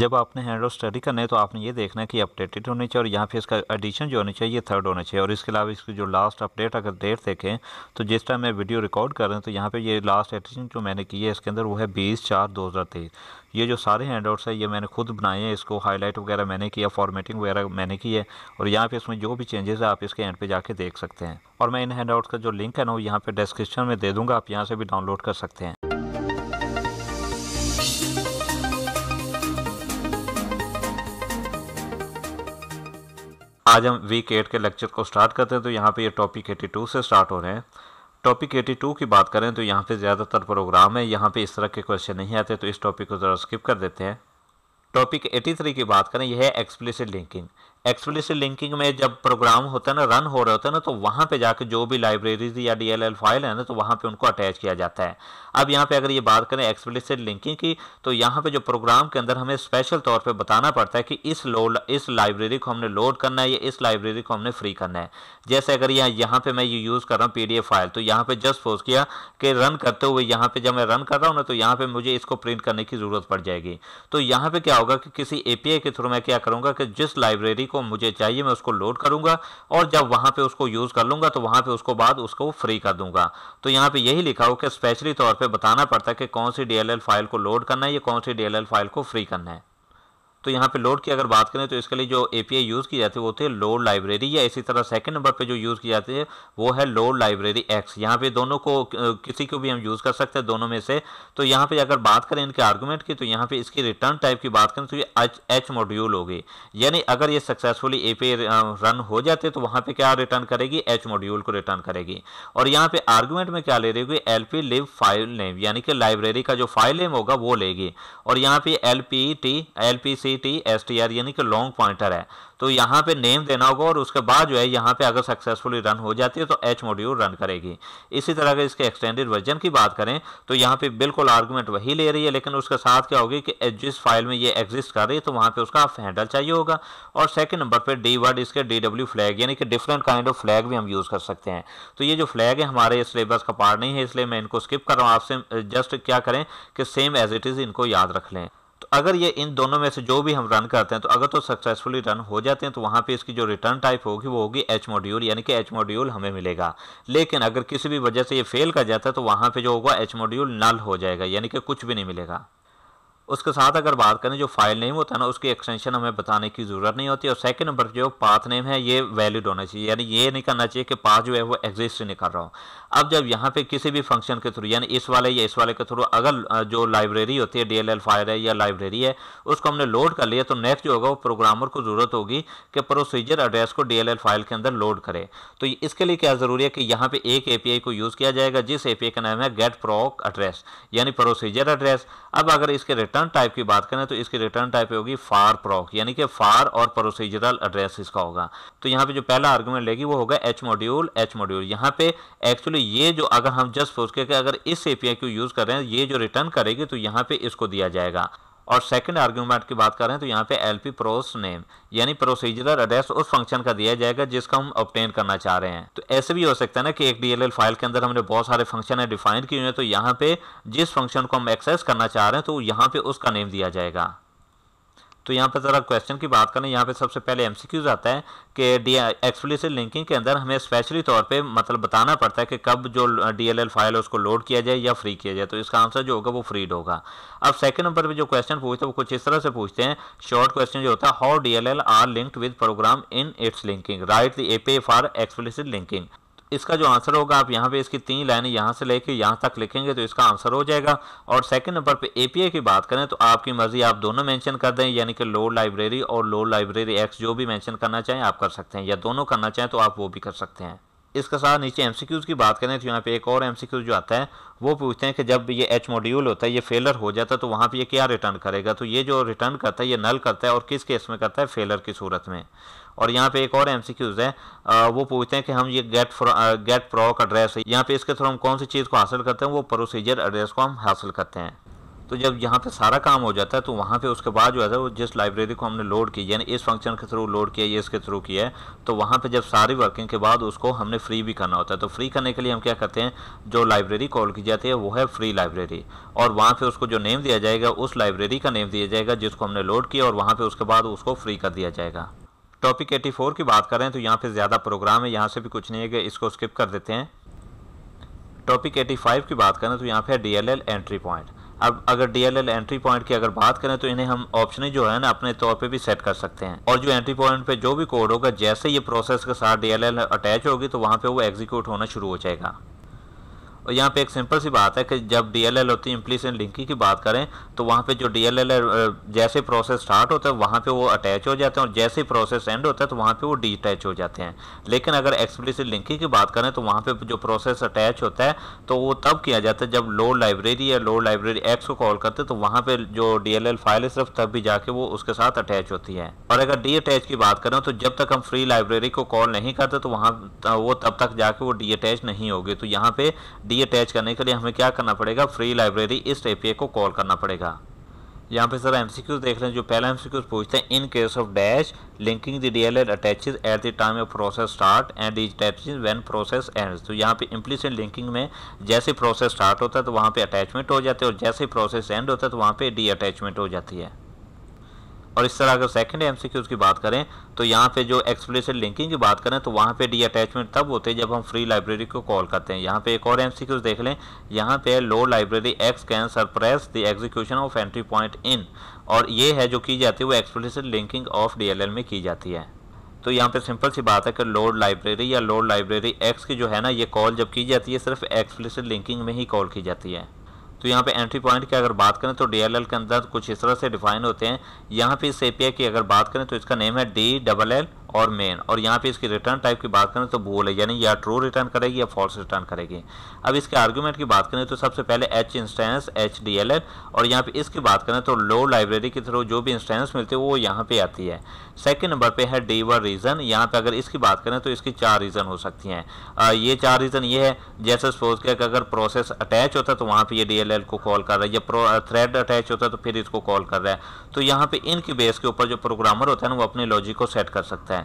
जब आपने hand of study करना है तो आपने ये देखना है कि अपडेटेड होनी चाहिए और यहाँ पे इसका एडिशन जो होना चाहिए थर्ड होना चाहिए और इसके अलावा इसकी जो लास्ट अपडेट अगर डेट देखें तो जिस टाइम मैं वीडियो रिकॉर्ड कर रहा हूँ तो यहाँ पर ये लास्ट एडिशन जो मैंने की है इसके अंदर वो है बीस चार दो ये जो सारे हैंड आउट्स है ये मैंने खुद बनाए हैं इसको हाईलाइट वगैरह मैंने किया फॉर्मेटिंग वगैरह मैंने की है और यहाँ पे इसमें जो भी चेंजेस है आप इसके एंड पे जाके देख सकते हैं और मैं इन हैंड आउट्स का जो लिंक है ना वो यहाँ पे डिस्क्रिप्शन में दे दूँगा आप यहाँ से भी डाउनलोड कर सकते हैं आज हम वीक एट के लेक्चर को स्टार्ट करते हैं तो यहाँ पे ये टॉपिक 82 से स्टार्ट हो रहे हैं टॉपिक 82 की बात करें तो यहाँ पे ज़्यादातर प्रोग्राम है यहाँ पे इस तरह के क्वेश्चन नहीं आते तो इस टॉपिक को ज़रा स्किप कर देते हैं टॉपिक 83 की बात करें यह है एक्सप्लिसिट लिंकिंग एक्सप्लिसिट लिंकिंग में जब प्रोग्राम होता है ना रन हो रहे होते हैं ना तो वहाँ पे जाके जो भी लाइब्रेरीज या डीएलएल फाइल है ना तो वहाँ पे उनको अटैच किया जाता है अब यहाँ पे अगर ये बात करें एक्सप्लिसिट लिंकिंग की तो यहाँ पे जो प्रोग्राम के अंदर हमें स्पेशल तौर पे बताना पड़ता है कि इस लोड इस लाइब्रेरी को हमने लोड करना है या इस लाइब्रेरी को हमने फ्री करना है जैसे अगर यहाँ यहाँ पर मैं ये यूज़ कर रहा हूँ पी फाइल तो यहाँ पर जस्ट फोर्स किया कि रन करते हुए यहाँ पर जब मैं रन कर रहा हूँ ना तो यहाँ पर मुझे इसको प्रिंट करने की ज़रूरत पड़ जाएगी तो यहाँ पर क्या होगा कि किसी ए के थ्रू मैं क्या करूँगा कि जिस लाइब्रेरी को मुझे चाहिए मैं उसको लोड करूंगा और जब वहां पे उसको यूज़ कर लूंगा तो वहां पे उसको बाद उसको फ्री कर दूंगा तो यहाँ पे यही लिखा हो कि स्पेशली तौर पे बताना पड़ता है कि कौन सी डीएलएल फाइल को लोड करना है या कौन सी डीएलएल फाइल को फ्री करना है तो यहाँ पे लोड की अगर बात करें तो इसके लिए जो एपीआई यूज़ की जाती है वो थे लोड लाइब्रेरी या इसी तरह सेकंड नंबर पे जो यूज़ की जाती है वो है लोड लाइब्रेरी एक्स यहाँ पे दोनों को किसी को भी हम यूज़ कर सकते हैं दोनों में से तो यहाँ पे अगर बात करें इनके आर्गूमेंट की तो यहाँ पे इसकी रिटर्न टाइप की बात करें तो ये एच मॉड्यूल होगी यानी अगर ये सक्सेसफुली ए रन हो जाते तो वहाँ पर क्या रिटर्न करेगी एच मॉड्यूल को रिटर्न करेगी और यहाँ पे आर्गूमेंट में क्या ले रही होगी L P lib file name यानी कि लाइब्रेरी का जो फाइल नेम होगा वो लेगी और यहाँ पे L P T L P C C T S T R यानी कि लॉन्ग पॉइंटर है तो यहाँ पे नेम देना होगा और उसके बाद जो है यहाँ पे अगर सक्सेसफुली रन हो जाती है तो एच मॉड्यूल रन करेगी इसी तरह अगर इसके एक्सटेंडेड वर्जन की बात करें तो यहाँ पे बिल्कुल आर्गूमेंट वही ले रही है लेकिन उसके साथ क्या होगी कि जिस फाइल में ये एग्जिस्ट कर रही है तो वहाँ पे उसका हैंडल चाहिए होगा और सेकंड नंबर पर डी वर्ड इसके डी डब्ल्यू फ्लैग यानी कि डिफरेंट काइंड ऑफ फ्लैग भी हम यूज़ कर सकते हैं तो ये जो फ्लैग है हमारे सिलेबस का पार्ट नहीं है इसलिए मैं इनको स्किप कर रहा हूँ आपसे जस्ट क्या करें कि सेम एज इट इज़ इनको याद रख लें तो अगर ये इन दोनों में से जो भी हम रन करते हैं तो अगर तो सक्सेसफुली रन हो जाते हैं तो वहाँ पे इसकी जो रिटर्न टाइप होगी वो होगी एच मॉड्यूल यानी कि एच मॉड्यूल हमें मिलेगा लेकिन अगर किसी भी वजह से ये फेल कर जाता है तो वहाँ पे जो होगा एच मॉड्यूल नल हो जाएगा यानी कि कुछ भी नहीं मिलेगा उसके साथ अगर बात करें जो फाइल नेम होता है ना उसकी एक्सटेंशन हमें बताने की ज़रूरत नहीं होती और सेकंड नंबर जो पाथ नेम है ये वैलिड होना चाहिए यानी ये नहीं करना चाहिए कि पाथ जो है वो एग्जिस्ट नहीं कर रहा हो अब जब यहाँ पे किसी भी फंक्शन के थ्रू यानी इस वाले या इस वाले के थ्रू अगर जो लाइब्रेरी होती है डी फाइल है या लाइब्रेरी है उसको हमने लोड कर लिया तो नेक्स्ट जो होगा वो प्रोग्रामर को ज़रूरत होगी कि प्रोसीजर एड्रेस को डी फाइल के अंदर लोड करे तो इसके लिए क्या ज़रूरी है कि यहाँ पे एक ए को यूज़ किया जाएगा जिस ए का नाम है गेट प्रोक एड्रेस यानी प्रोसीजर एड्रेस अब अगर इसके रिटर्न रिटर्न टाइप की बात करें तो इसकी रिटर्न टाइप होगी फार प्रॉक यानी कि फार और प्रोसीजरल एड्रेस इसका होगा तो यहाँ पे जो पहला आर्गूमेंट लेगी वो होगा एच मॉड्यूल एच मॉड्यूल यहाँ पे एक्चुअली ये जो अगर हम जस्ट सोच के अगर इस एपीआई को यूज़ कर रहे हैं ये जो रिटर्न करेगी तो यहाँ पे इसको दिया जाएगा और सेकंड आर्ग्यूमेंट की बात करें तो यहाँ पे एल पी प्रोस नेम यानी प्रोसीजरल एड्रेस उस फंक्शन का दिया जाएगा जिसका हम ऑप्टेन करना चाह रहे हैं तो ऐसे भी हो सकता है ना कि एक डीएलएल फाइल के अंदर हमने बहुत सारे फंक्शन है डिफाइन किए हैं तो यहाँ पे जिस फंक्शन को हम एक्सेस करना चाह रहे हैं तो यहाँ पे उसका नेम दिया जाएगा तो यहाँ पर ज़रा क्वेश्चन की बात करें यहाँ पे सबसे पहले एम आता है कि डी लिंकिंग के अंदर हमें स्पेशली तौर पे मतलब बताना पड़ता है कि कब जो डीएलएल फाइल है उसको लोड किया जाए या फ्री किया जाए तो इसका आंसर जो होगा वो फ्रीड होगा अब सेकंड नंबर पे जो क्वेश्चन पूछते हैं वो कुछ इस तरह से पूछते हैं शॉर्ट क्वेश्चन जो होता है how D R linked with program in its linking right the A for explicit linking इसका जो आंसर होगा आप यहाँ पे इसकी तीन लाइनें यहाँ से लेके यहाँ तक लिखेंगे तो इसका आंसर हो जाएगा और सेकंड नंबर पे एपीआई की बात करें तो आपकी मर्जी आप दोनों मेंशन कर दें यानी कि लोड लाइब्रेरी और लोड लाइब्रेरी एक्स जो भी मेंशन करना चाहें आप कर सकते हैं या दोनों करना चाहें तो आप वो भी कर सकते हैं इसके साथ नीचे एम की बात करें तो यहाँ पे एक और एम जो आता है वो पूछते हैं कि जब ये एच मॉड्यूल होता है ये फेलर हो जाता है तो वहाँ पे ये क्या रिटर्न करेगा तो ये जो रिटर्न करता है ये नल करता है और किस केस में करता है फेलर की सूरत में और यहाँ पे एक और एम है वो पूछते हैं कि हम ये गेट गेट प्रॉक एड्रेस यहाँ पे इसके थ्रू हम कौन सी चीज़ को हासिल करते हैं वो प्रोसीजर एड्रेस को हम हासिल करते हैं तो जब यहाँ पे सारा काम हो जाता है तो वहाँ पे उसके बाद जो है वो जिस लाइब्रेरी को हमने लोड की यानी इस फंक्शन के थ्रू लोड किया ये इसके थ्रू किया है तो वहाँ पे जब सारी वर्किंग के बाद उसको हमने फ्री भी करना होता है तो फ्री करने के लिए हम क्या करते हैं जो लाइब्रेरी कॉल की जाती है वो है फ्री लाइब्रेरी और वहाँ पर उसको जो नेम दिया जाएगा उस लाइब्रेरी का नेम दिया जाएगा जिसको हमने लोड किया और वहाँ पर उसके बाद उसको फ्री कर दिया जाएगा टॉपिक एटी की बात करें तो यहाँ पर ज़्यादा प्रोग्राम है यहाँ से भी कुछ नहीं है कि इसको स्किप कर देते हैं टॉपिक 85 की बात करें तो यहाँ पे है डीएलएल एंट्री पॉइंट अब अगर डीएलएल एंट्री पॉइंट की अगर बात करें तो इन्हें हम ऑप्शन जो है ना अपने तौर पे भी सेट कर सकते हैं और जो एंट्री पॉइंट पे जो भी कोड होगा जैसे ये प्रोसेस के साथ डीएलएल अटैच होगी तो वहाँ पे वो एग्जीक्यूट होना शुरू हो जाएगा और यहाँ पे एक सिंपल सी बात है कि जब डीएलएल होती है इम्प्लीसन लिंकी की बात करें तो वहाँ पे जो डीएलएल जैसे प्रोसेस स्टार्ट होता है वहाँ पे वो अटैच हो जाते हैं और जैसे प्रोसेस एंड होता है तो वहाँ पे वो डिटैच हो जाते हैं लेकिन अगर एक्सप्लिसिट लिंकी की बात करें तो वहाँ पे जो प्रोसेस अटैच होता है तो वो तब किया जाता है जब लो लाइब्रेरी या लो लाइब्रेरी एक्स को कॉल करते तो वहाँ पर जो डी फाइल है सिर्फ तब भी जाके वो उसके साथ अटैच होती है और अगर डी की बात करें तो जब तक हम फ्री लाइब्रेरी को कॉल नहीं करते तो वहाँ वो तब तक जाके वो डी नहीं होगी तो यहाँ पे डी अटैच करने के लिए हमें क्या करना पड़ेगा फ्री लाइब्रेरी इस ए को कॉल करना पड़ेगा यहाँ पे सर एम देख लें जो पहला क्यूज पूछते हैं in case of dash linking the D L ad attaches at the time of process start and is attach when process end तो यहाँ पे इम्प्लीस लिंकिंग में जैसे प्रोसेस स्टार्ट होता है तो वहाँ पे अटैचमेंट हो जाते हैं और जैसे प्रोसेस एंड होता है तो वहाँ पे डी अटैचमेंट हो जाती है और इस तरह अगर सेकंड एमसीक्यूज की बात करें तो यहाँ पे जो एक्सप्लिसिट लिंकिंग की बात करें तो वहाँ पे डी अटैचमेंट तब होते हैं जब हम फ्री लाइब्रेरी को कॉल करते हैं यहाँ पे एक और क्यूज देख लें यहाँ पे load library ex can suppress the execution of entry point in और ये है जो की जाती है वो एक्सप्लेसिड लिंकिंग ऑफ डी में की जाती है तो यहाँ पे सिंपल सी बात है कि लोड लाइब्रेरी या लोड लाइब्रेरी एक्स की जो है ना ये कॉल जब की जाती है सिर्फ एक्सप्लिसिट लिंकिंग में ही कॉल की जाती है तो यहाँ पे एंट्री पॉइंट की अगर बात करें तो डी के अंदर कुछ इस तरह से डिफाइन होते हैं यहाँ पे इस ए की अगर बात करें तो इसका नेम है डी डबल एल और मेन और यहाँ पे इसके रिटर्न टाइप की बात करें तो बोल है यानी या ट्रू रिटर्न करेगी या फॉल्स रिटर्न करेगी अब इसके आर्ग्यूमेंट की बात करें तो सबसे पहले H instance H D L L और यहाँ पे इसकी बात करें तो लो लाइब्रेरी के थ्रू जो भी इंस्टेंस मिलते हैं वो यहाँ पे आती है सेकेंड नंबर पर है डी वर रीज़न यहाँ पर अगर इसकी बात करें तो इसकी चार रीज़न हो सकती हैं ये चार रीज़न ये है जैसे सपोज के अगर प्रोसेस अटैच होता तो वहाँ पर ये डी को कॉल कर रहा है या थ्रेड अटैच होता तो फिर इसको कॉल कर रहा है तो यहाँ पर इनकी बेस के ऊपर जो प्रोग्रामर होता है ना वो अपने लॉजिक को सेट कर सकता है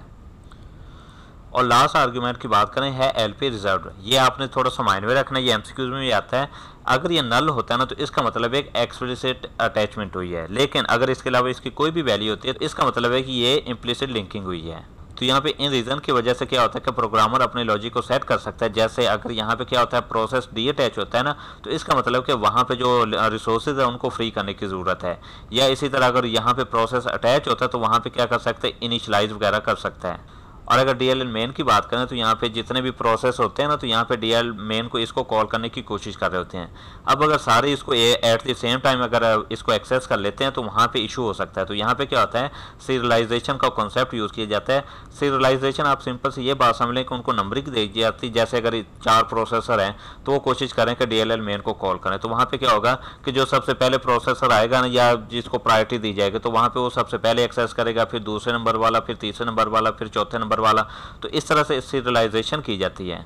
और लास्ट आर्ग्यूमेंट की बात करें है एल पी रिजर्व ये आपने थोड़ा सा माइंड में रखना ये एम में भी आता है अगर ये नल होता है ना तो इसका मतलब एक एक्सप्लिसिट अटैचमेंट हुई है लेकिन अगर इसके अलावा इसकी कोई भी वैल्यू होती है तो इसका मतलब है कि ये इम्प्लिसिट लिंकिंग हुई है तो यहाँ पे इन रीज़न की वजह से क्या होता है कि प्रोग्रामर अपने लॉजिक को सेट कर सकता है जैसे अगर यहाँ पे क्या होता है प्रोसेस डी अटैच होता है ना तो इसका मतलब कि वहाँ पे जो रिसोर्सेज है उनको फ्री करने की ज़रूरत है या इसी तरह अगर यहाँ पे प्रोसेस अटैच होता है तो वहाँ पे क्या कर सकते हैं इनिशलाइज वगैरह कर सकता है और अगर डी एल मेन की बात करें तो यहाँ पे जितने भी प्रोसेस होते हैं ना तो यहाँ पे डी एल मेन को इसको कॉल करने की कोशिश कर रहे होते हैं अब अगर सारे इसको एट द सेम टाइम अगर इसको एक्सेस कर लेते हैं तो वहाँ पे इशू हो सकता है तो यहाँ पे क्या होता है सीरियलाइजेशन का कॉन्सेप्ट यूज़ किया जाता है सीरियलाइजेशन आप सिंपल से ये बात समझ लें कि उनको नंबरिंग दे दी जाती है जैसे अगर चार प्रोसेसर हैं तो वो कोशिश करें कि डी एल मेन को कॉल करें तो वहाँ पर क्या होगा कि जो सबसे पहले प्रोसेसर आएगा ना या जिसको प्रायोरिटी दी जाएगी तो वहाँ पर वो सबसे पहले एक्सेस करेगा फिर दूसरे नंबर वाला फिर तीसरे नंबर वाला फिर चौथे नंबर नंबर वाला तो इस तरह से सीरियलाइजेशन की जाती है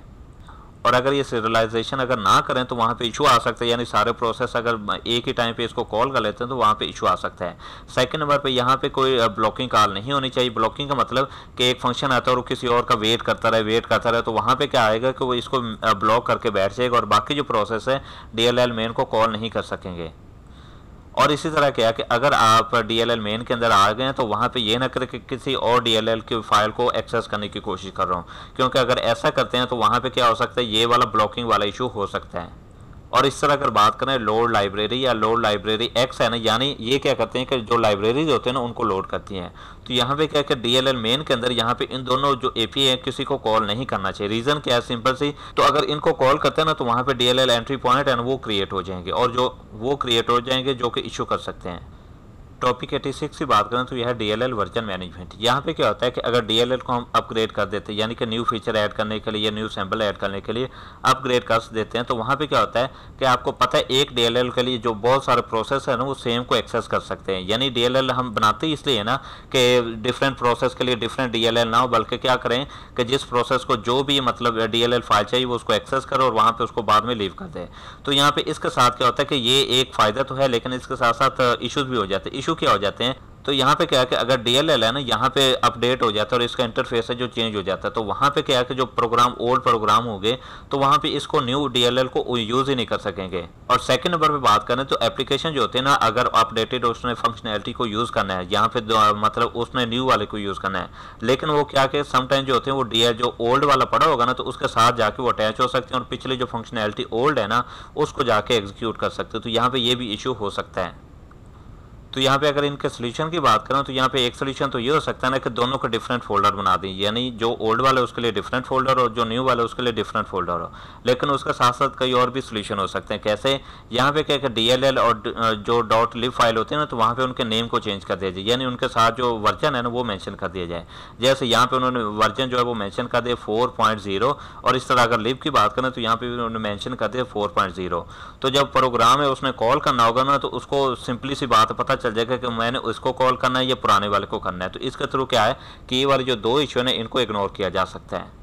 और अगर ये सीरियलाइजेशन अगर ना करें तो वहाँ पे इशू आ सकता है यानी सारे प्रोसेस अगर एक ही टाइम पे इसको कॉल कर लेते हैं तो वहाँ पे इशू आ सकता है सेकंड नंबर पे यहाँ पे कोई ब्लॉकिंग कॉल नहीं होनी चाहिए ब्लॉकिंग का मतलब कि एक फंक्शन आता है और किसी और का वेट करता रहे वेट करता रहे तो वहाँ पर क्या आएगा कि वो इसको ब्लॉक करके बैठ जाएगा और बाकी जो प्रोसेस है डी एल मेन को कॉल नहीं कर सकेंगे और इसी तरह क्या कि अगर आप डी एल मेन के अंदर आ गए हैं तो वहाँ पे ये ना करें कि किसी और डी एल की फाइल को एक्सेस करने की कोशिश कर रहा हूँ क्योंकि अगर ऐसा करते हैं तो वहाँ पर क्या हो सकता है ये वाला ब्लॉकिंग वाला इशू हो सकता है और इस तरह अगर बात करें लोड लाइब्रेरी या लोड लाइब्रेरी एक्स है ना यानी ये क्या करते हैं कि जो लाइब्रेरीज होते हैं ना उनको लोड करती हैं तो यहाँ पे क्या है कि डी एल एल मेन के अंदर यहाँ पे इन दोनों जो ए पी है किसी को कॉल नहीं करना चाहिए रीज़न क्या है सिंपल सी तो अगर इनको कॉल करते हैं ना तो वहाँ पे D L L entry point है ना वो क्रिएट हो जाएंगे और जो वो क्रिएट हो जाएंगे जो कि इशू कर सकते हैं टॉपिक एटी सिक्स की बात करें तो यह D L L version management यहाँ पे क्या होता है कि अगर डी एल एल को हम अपग्रेड कर देते हैं यानी कि न्यू फीचर ऐड करने के लिए या न्यू सैम्पल ऐड करने के लिए अपग्रेड कर देते हैं तो वहाँ पे क्या होता है कि आपको पता है एक डी एल एल के लिए जो बहुत सारे प्रोसेस है ना वो सेम को एक्सेस कर सकते हैं यानी डी एल एल हम बनाते ही इसलिए ना कि डिफरेंट प्रोसेस के लिए डिफरेंट डी एल एल ना हो बल्कि क्या करें कि जिस प्रोसेस को जो भी मतलब डी एल एल फाइल चाहिए वो उसको एक्सेस करो और वहाँ पर उसको बाद में लीव कर दे तो यहाँ पर इसके साथ क्या होता है कि ये एक फ़ायदा तो है लेकिन इसके साथ साथ इशूज़ भी हो जाते हैं इशू क्या हो जाते हैं तो यहाँ पे क्या है कि अगर डी एल एल है ना यहाँ पे अपडेट हो जाता है और इसका इंटरफेस है जो चेंज हो जाता है तो वहाँ पे क्या है कि जो प्रोग्राम ओल्ड प्रोग्राम हो गए तो वहाँ पे इसको न्यू डी एल एल को यूज़ ही नहीं कर सकेंगे और सेकंड नंबर पे बात करें तो एप्लीकेशन जो होते हैं ना अगर अपडेटेड उसने फंक्शनैलिटी को यूज़ करना है यहाँ पे मतलब उसने न्यू वाले को यूज़ करना है लेकिन वो क्या कि समटाइम जो होते हैं वो डी जो ओल्ड वाला पड़ा होगा ना तो उसके साथ जाके वो अटैच हो सकते हैं और पिछले जो फंक्शनैलिटी ओल्ड है ना उसको जाके एग्जीक्यूट कर सकते हैं तो यहाँ पे ये भी इशू हो सकता है तो यहाँ पे अगर इनके सोल्यूशन की बात करें तो यहाँ पे एक सोल्यूशन तो ये हो सकता है ना कि दोनों को डिफरेंट फोल्डर बना दें यानी जो ओल्ड वाले उसके लिए डिफरेंट फोल्डर हो जो न्यू वाले उसके लिए डिफरेंट फोल्डर हो लेकिन उसके साथ साथ कई और भी सोल्यूशन हो सकते हैं कैसे यहाँ पे क्या डी एल और जो डॉट लिव फाइल होती है ना तो वहाँ पर उनके नेम को चेंज कर दिया जाए यानी उनके साथ जो वर्जन है ना वो मैंशन कर दिया जाए जैसे यहाँ पर उन्होंने वर्जन जो है वो मैंशन कर दिया फोर और इस तरह अगर लिव की बात करें तो यहाँ पर उन्होंने मैंशन कर दिया फोर तो जब प्रोग्राम है उसने कॉल करना होगा ना तो उसको सिंपली सी बात पता चल जाएगा कि मैंने उसको कॉल करना है या पुराने वाले को करना है तो इसके थ्रू क्या है कि ये वाले जो दो इशू हैं इनको इग्नोर किया जा सकता है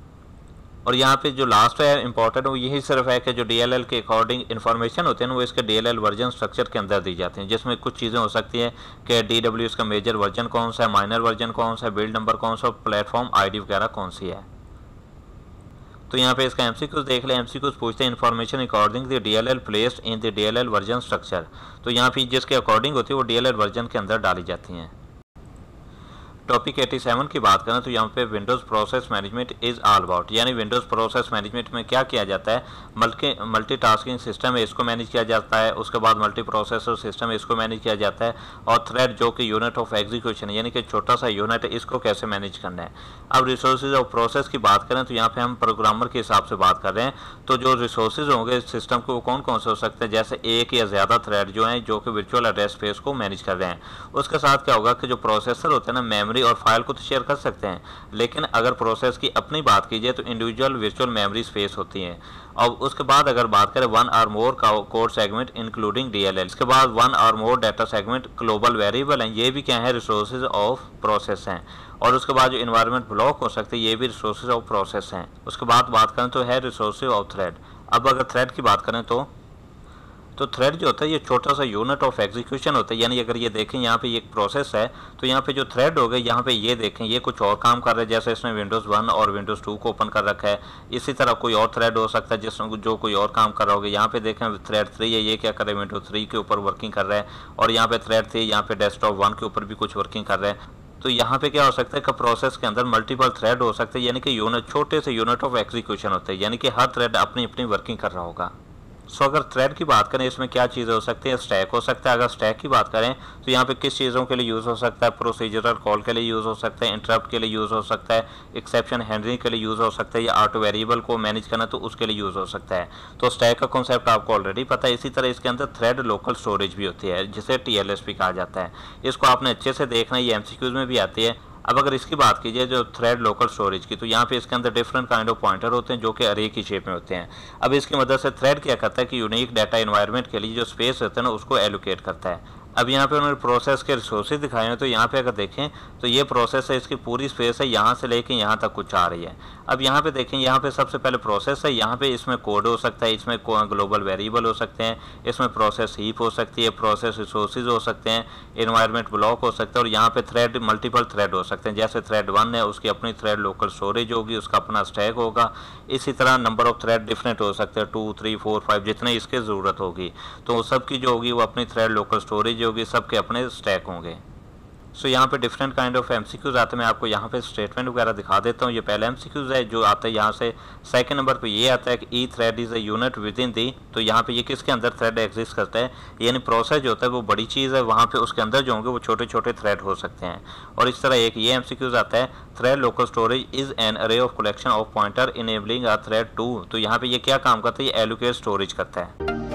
और यहाँ पे जो लास्ट है इंपॉर्टेंट वो यही सिर्फ है कि जो डीएलएल के अकॉर्डिंग इन्फॉर्मेशन होते हैं वो इसके डीएलएल वर्जन स्ट्रक्चर के अंदर दी जाती हैं जिसमें कुछ चीज़ें हो सकती हैं कि डी डब्ल्यू इसका मेजर वर्जन कौन सा है माइनर वर्जन कौन सा है बिल्ड नंबर कौन सा प्लेटफॉर्म आई वगैरह कौन सी है तो यहाँ पे इसका एम सी देख लें एम सी पूछते हैं information according the D L L placed in the D L L version structure तो यहाँ पे जिसके अकॉर्डिंग होती है वो डी एल एल वर्जन के अंदर डाली जाती हैं टॉपिक 87 की बात करें तो यहाँ पे Windows process management is all about यानी विंडोज़ प्रोसेस मैनेजमेंट में क्या किया जाता है मल्टी मल्टी टास्किंग सिस्टम है इसको मैनेज किया जाता है उसके बाद मल्टी प्रोसेसर सिस्टम है इसको मैनेज किया जाता है और थ्रेड जो कि यूनिट ऑफ एग्जीक्यूशन यानी कि छोटा सा यूनिट इसको कैसे मैनेज करना है अब रिसोर्स और प्रोसेस की बात करें तो यहाँ पर हम प्रोग्रामर के हिसाब से बात कर रहे हैं तो जो रिसोर्सेज होंगे सिस्टम को कौन कौन से हो सकते हैं जैसे एक या ज़्यादा थ्रेड जो हैं जो कि वर्चुअल एड्रेस स्पेस को मैनेज कर रहे हैं उसके साथ क्या होगा कि जो प्रोसेसर होता है ना मेमरी मेमोरी और फाइल को तो शेयर कर सकते हैं लेकिन अगर प्रोसेस की अपनी बात की जाए तो इंडिविजुअल वर्चुअल मेमोरी स्पेस होती हैं और उसके बाद अगर बात करें वन और मोर का कोड सेगमेंट इंक्लूडिंग डीएलएल इसके बाद one or more data segment global variable हैं ये भी क्या है रिसोर्सेज ऑफ प्रोसेस हैं और उसके बाद जो इन्वायरमेंट ब्लॉक हो सकते हैं ये भी रिसोर्सेज ऑफ प्रोसेस हैं उसके बाद बात करें तो है रिसोर्स ऑफ थ्रेड अब अगर थ्रेड की बात करें तो तो थ्रेड जो होता है ये छोटा सा यूनिट ऑफ एग्जीक्यूशन होता है यानी अगर ये देखें यहाँ पे एक प्रोसेस है तो यहाँ पे जो थ्रेड हो गए यहाँ पे ये देखें ये कुछ और काम कर रहे हैं जैसे इसमें विंडोज़ वन और विंडोज़ टू को ओपन कर रखा है इसी तरह कोई और थ्रेड हो सकता है जिसमें जो कोई और काम कर रहा होगा यहाँ पे देखें थ्रेड थ्री है ये क्या कर रहे हैं विंडोज़ थ्री के ऊपर वर्किंग कर रहा है और यहाँ पे थ्रेड थ्री यहाँ पे डेस्कटॉप वन के ऊपर भी कुछ वर्किंग कर रहे हैं तो यहाँ पे क्या हो सकता है कि प्रोसेस के अंदर मल्टीपल थ्रेड हो सकते हैं यानी कि यूनिट छोटे से यूनिट ऑफ एग्जीक्यूशन होते हैं यानी कि हर थ्रेड अपनी अपनी वर्किंग कर रहा होगा सो अगर थ्रेड की बात करें इसमें क्या चीज़ें हो सकती है स्टैक हो सकता है अगर स्टैक की बात करें तो यहाँ पे किस चीज़ों के लिए यूज़ हो सकता है प्रोसीजरल कॉल के लिए यूज़ हो सकता है इंटरप्ट के लिए यूज़ हो सकता है एक्सेप्शन हैंडलिंग के लिए यूज़ हो सकता है या ऑटो वेरिएबल को मैनेज करना तो उसके लिए यूज़ हो सकता है तो स्टैक का कॉन्सेप्ट आपको ऑलरेडी पता है इसी तरह इसके अंदर थ्रेड लोकल स्टोरेज भी होती है जिसे टी कहा जाता है इसको आपने अच्छे से देखना ये एम में भी आती है अब अगर इसकी बात की जाए जो थ्रेड लोकल स्टोरेज की तो यहाँ पे इसके अंदर डिफरेंट काइंड ऑफ पॉइंटर होते हैं जो कि अरे की शेप में होते हैं अब इसकी मदद से थ्रेड क्या करता है कि यूनिक डाटा इन्वायरमेंट के लिए जो स्पेस रहता है ना उसको एलोकेट करता है अब यहाँ पे उन्होंने प्रोसेस के रिसोर्सेज दिखाए हैं तो यहाँ पे अगर देखें तो ये प्रोसेस है इसकी पूरी स्पेस है यहाँ से लेके यहाँ तक कुछ आ रही है अब यहाँ पे देखें यहाँ पे सबसे पहले प्रोसेस है यहाँ पे इसमें कोड हो सकता है इसमें ग्लोबल वेरिएबल हो सकते हैं इसमें प्रोसेस हीप हो सकती है प्रोसेस रिसोर्सेज हो सकते हैं इन्वायरमेंट ब्लॉक हो सकता है और यहाँ पे थ्रेड मल्टीपल थ्रेड हो सकते हैं जैसे थ्रेड वन है उसकी अपनी थ्रेड लोकल स्टोरेज होगी उसका अपना स्टैक होगा इसी तरह नंबर ऑफ थ्रेड डिफरेंट हो सकते हैं टू थ्री फोर फाइव जितने इसकी ज़रूरत होगी तो सबकी जो होगी वो अपनी थ्रेड लोकल स्टोरेज जो होगी सबके अपने स्टैक होंगे सो so, यहाँ पे डिफरेंट काइंड ऑफ एमसीक्यूज आते हैं मैं आपको यहाँ पे स्टेटमेंट वगैरह दिखा देता हूँ ये पहला एमसीक्यूज है जो आता है यहाँ से सेकंड नंबर पे ये आता है कि a thread is a unit within the तो यहाँ पे ये किसके अंदर थ्रेड एग्जिस्ट करता है यानी प्रोसेस जो होता है वो बड़ी चीज़ है वहाँ पर उसके अंदर जो होंगे वो छोटे छोटे थ्रेड हो सकते हैं और इस तरह एक ये एम आता है thread local storage is an array of collection of pointer enabling a thread to तो यहाँ पर ये क्या काम करता है ये एलोकेट स्टोरेज करता है